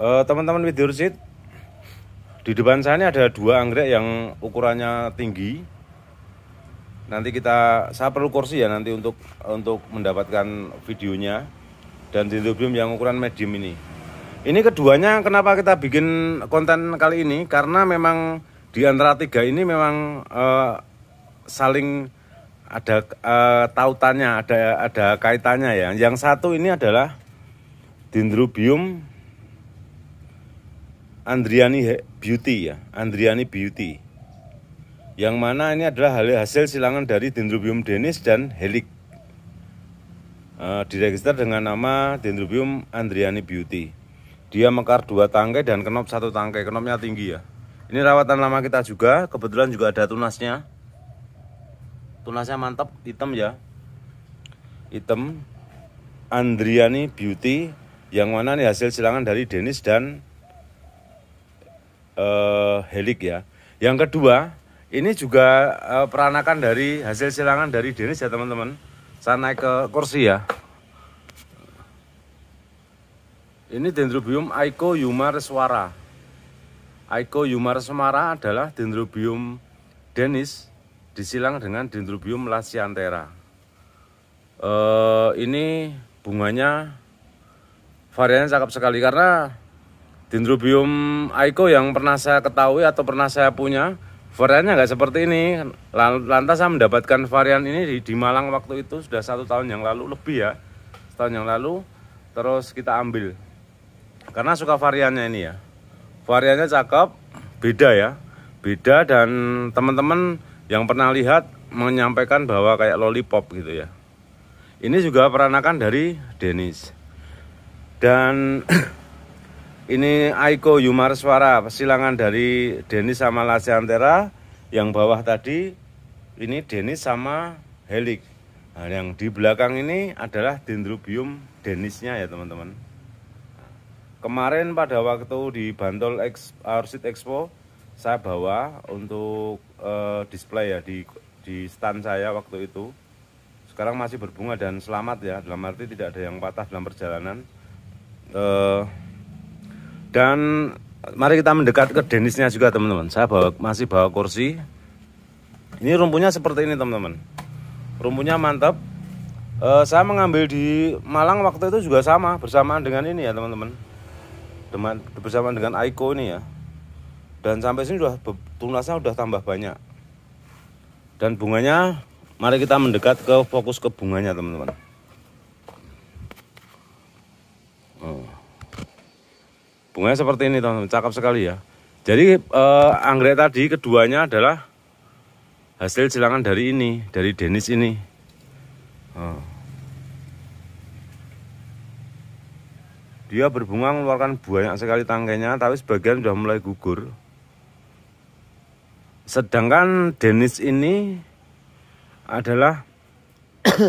Eh, teman-teman uh, seat di depan saya ini ada dua anggrek yang ukurannya tinggi nanti kita saya perlu kursi ya nanti untuk untuk mendapatkan videonya dan dendrobium yang ukuran medium ini ini keduanya kenapa kita bikin konten kali ini karena memang di antara tiga ini memang uh, saling ada uh, tautannya ada ada kaitannya ya yang satu ini adalah dendrobium Andriani Beauty ya, Andriani Beauty. Yang mana ini adalah hasil silangan dari Dendrobium denis dan helix Uh, eh, diregister dengan nama Dendrobium Andriani Beauty. Dia mekar dua tangkai dan kenop satu tangkai, kenopnya tinggi ya. Ini rawatan lama kita juga, kebetulan juga ada tunasnya. Tunasnya mantap, hitam ya. Hitam Andriani Beauty yang mana ini hasil silangan dari Denis dan uh, eh, helik ya. Yang kedua, ini juga uh, peranakan dari hasil silangan dari Denis ya teman-teman. Saya naik ke kursi ya. Ini Dendrobium Aiko Yumar Suara. Aiko Yumar Semara adalah Dendrobium Denis disilang dengan Dendrobium lasiantera. Uh, eh, ini bunganya variannya cakep sekali karena Dendrobium aiko yang pernah saya ketahui atau pernah saya punya variannya nggak seperti ini. Lantas saya mendapatkan varian ini di, di Malang waktu itu sudah satu tahun yang lalu lebih ya, setahun yang lalu. Terus kita ambil karena suka variannya ini ya. Variannya cakep, beda ya, beda dan teman-teman yang pernah lihat menyampaikan bahwa kayak lollipop gitu ya. Ini juga peranakan dari Denis dan Ini Aiko Yumar Suara, silangan dari Denis sama Lasiantera. Yang bawah tadi, ini Denis sama Helik. Nah, yang di belakang ini adalah dendrobium denisnya ya teman-teman. Kemarin pada waktu di Bantul Arsit Expo, saya bawa untuk uh, display ya di di stand saya waktu itu. Sekarang masih berbunga dan selamat ya, dalam arti tidak ada yang patah dalam perjalanan. Uh, dan mari kita mendekat ke denisnya juga teman-teman. Saya bawa masih bawa kursi. Ini rumpunya seperti ini teman-teman. Rumpunya mantap. E, saya mengambil di Malang waktu itu juga sama bersamaan dengan ini ya teman-teman. Bersamaan dengan Aiko ini ya. Dan sampai sini sudah tunasnya sudah tambah banyak. Dan bunganya mari kita mendekat ke fokus ke bunganya teman-teman. Bunganya seperti ini teman-teman, cakep sekali ya. Jadi eh, anggrek tadi keduanya adalah hasil silangan dari ini, dari Denis ini. Oh. Dia berbunga mengeluarkan banyak sekali tangkainya, tapi sebagian sudah mulai gugur. Sedangkan Denis ini adalah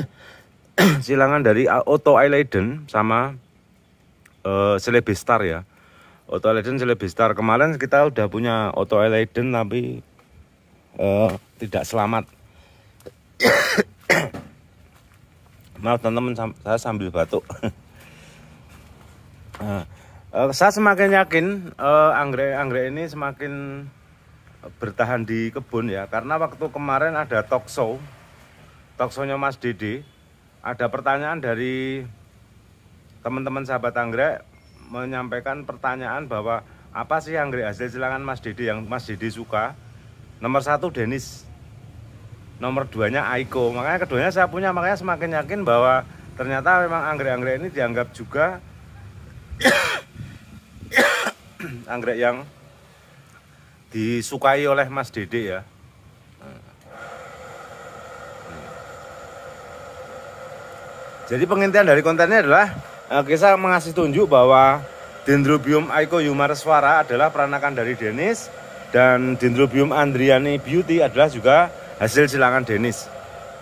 silangan dari Otto Eyleiden sama uh, eh, Celebestar ya. Auto LED lebih star kemarin kita udah punya auto LED tapi uh, tidak selamat. Maaf teman-teman saya sambil batuk. uh, saya semakin yakin uh, anggrek-anggrek ini semakin bertahan di kebun ya karena waktu kemarin ada talk toksonya Mas Dede ada pertanyaan dari teman-teman sahabat anggrek menyampaikan pertanyaan bahwa apa sih anggrek hasil silangan Mas Dede yang Mas Dede suka? Nomor satu Denis, nomor duanya Aiko. Makanya keduanya saya punya, makanya semakin yakin bahwa ternyata memang anggrek-anggrek ini dianggap juga anggrek yang disukai oleh Mas Dede ya. Hmm. Jadi pengintian dari kontennya adalah kita eh, mengasih tunjuk bahwa Dendrobium Aiko Yumareswara adalah peranakan dari Denis dan Dendrobium Andriani Beauty adalah juga hasil silangan Denis.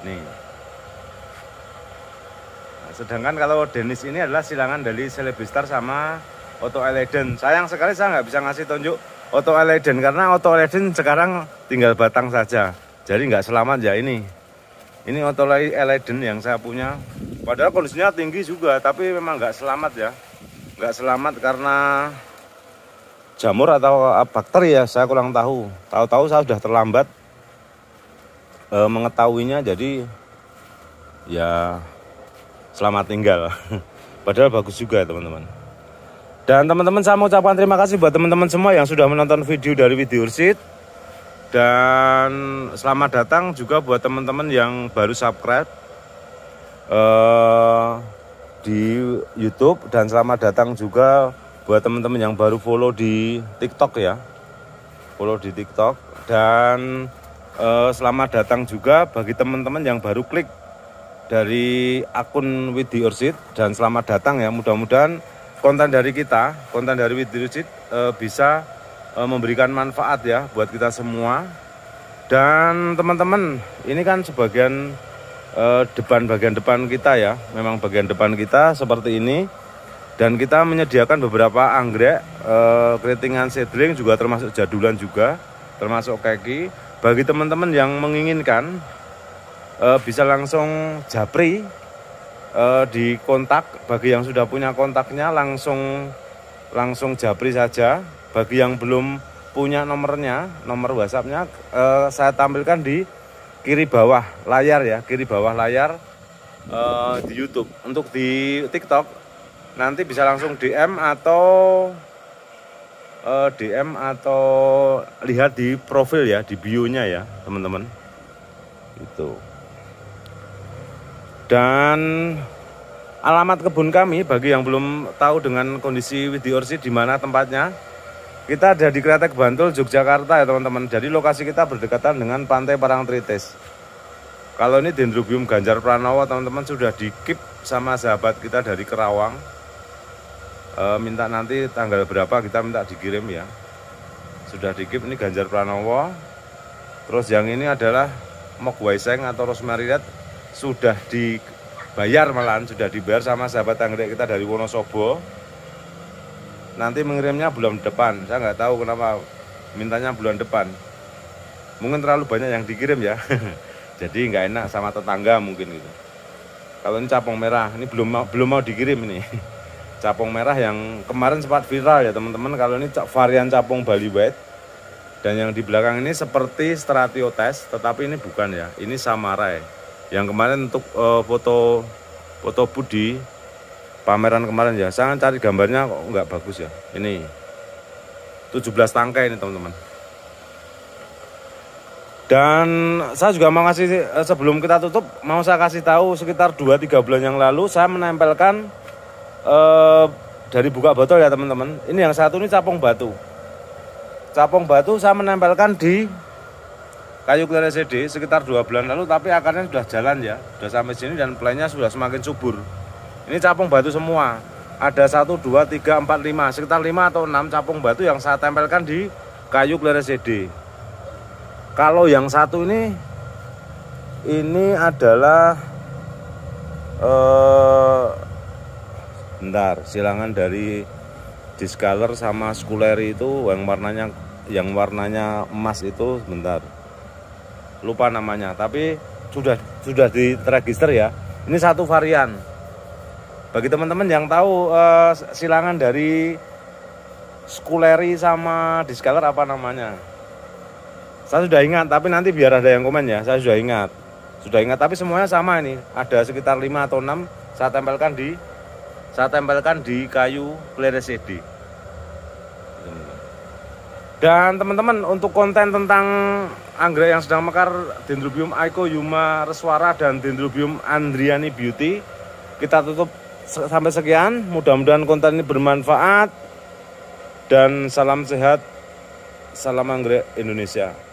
Nih. Nah, sedangkan kalau Denis ini adalah silangan dari Celebistar sama Otto Eleden. Sayang sekali saya nggak bisa ngasih tunjuk Otto Eleden karena Otto Eleden sekarang tinggal batang saja. Jadi nggak selamat ya ini. Ini Otto Eleden yang saya punya Padahal kondisinya tinggi juga, tapi memang nggak selamat ya. Nggak selamat karena jamur atau eh, bakteri ya, saya kurang tahu. Tahu-tahu saya sudah terlambat eh, mengetahuinya, jadi ya selamat tinggal. Padahal bagus juga ya, teman-teman. Dan teman-teman saya mau ucapkan terima kasih buat teman-teman semua yang sudah menonton video dari video Ursit. Dan selamat datang juga buat teman-teman yang baru subscribe Eh, di YouTube dan selamat datang juga buat teman-teman yang baru follow di TikTok ya. Follow di TikTok dan uh, selamat datang juga bagi teman-teman yang baru klik dari akun With The dan selamat datang ya. Mudah-mudahan konten dari kita, konten dari With The uh, bisa uh, memberikan manfaat ya buat kita semua. Dan teman-teman, ini kan sebagian eh, depan bagian depan kita ya, memang bagian depan kita seperti ini. Dan kita menyediakan beberapa anggrek, eh, keritingan seedling juga termasuk jadulan juga, termasuk keki. Bagi teman-teman yang menginginkan eh, bisa langsung japri eh, di kontak. Bagi yang sudah punya kontaknya langsung langsung japri saja. Bagi yang belum punya nomornya, nomor WhatsAppnya eh, saya tampilkan di kiri bawah layar ya kiri bawah layar uh, di YouTube untuk di TikTok nanti bisa langsung DM atau uh, eh, DM atau lihat di profil ya di bio-nya ya teman-teman itu dan alamat kebun kami bagi yang belum tahu dengan kondisi Widi Orsi di mana tempatnya kita ada di Kretek Bantul, Yogyakarta ya teman-teman. Jadi lokasi kita berdekatan dengan Pantai Parangtritis. Kalau ini Dendrobium Ganjar Pranowo teman-teman sudah dikip sama sahabat kita dari Kerawang. E, minta nanti tanggal berapa kita minta dikirim ya. Sudah dikip ini Ganjar Pranowo. Terus yang ini adalah Mokwaiseng atau Rosemary Red sudah dibayar malahan sudah dibayar sama sahabat anggrek kita dari Wonosobo nanti mengirimnya bulan depan saya nggak tahu kenapa mintanya bulan depan mungkin terlalu banyak yang dikirim ya jadi nggak enak sama tetangga mungkin gitu kalau ini capung merah ini belum mau, belum mau dikirim ini capung merah yang kemarin sempat viral ya teman-teman kalau ini varian capung Bali White dan yang di belakang ini seperti Stratiotes tetapi ini bukan ya ini Samarai yang kemarin untuk uh, foto foto Budi pameran kemarin ya saya cari gambarnya kok nggak bagus ya ini 17 tangkai ini teman-teman dan saya juga mau kasih eh, sebelum kita tutup mau saya kasih tahu sekitar 2-3 bulan yang lalu saya menempelkan eh, dari buka botol ya teman-teman ini yang satu ini capung batu capung batu saya menempelkan di kayu kelir CD e sekitar 2 bulan lalu tapi akarnya sudah jalan ya sudah sampai sini dan plannya sudah semakin subur ini capung batu semua ada 1, 2, 3, 4, 5 sekitar 5 atau 6 capung batu yang saya tempelkan di kayu klere CD kalau yang satu ini ini adalah eh, bentar silangan dari discolor sama skuleri itu yang warnanya yang warnanya emas itu bentar lupa namanya tapi sudah sudah di register ya ini satu varian bagi teman-teman yang tahu uh, silangan dari Skuleri sama Discolor apa namanya saya sudah ingat tapi nanti biar ada yang komen ya saya sudah ingat sudah ingat tapi semuanya sama ini ada sekitar 5 atau 6 saya tempelkan di saya tempelkan di kayu Cleres CD dan teman-teman untuk konten tentang anggrek yang sedang mekar Dendrobium Aiko Yuma Reswara dan Dendrobium Andriani Beauty kita tutup sampai sekian. Mudah-mudahan konten ini bermanfaat. Dan salam sehat. Salam anggrek Indonesia.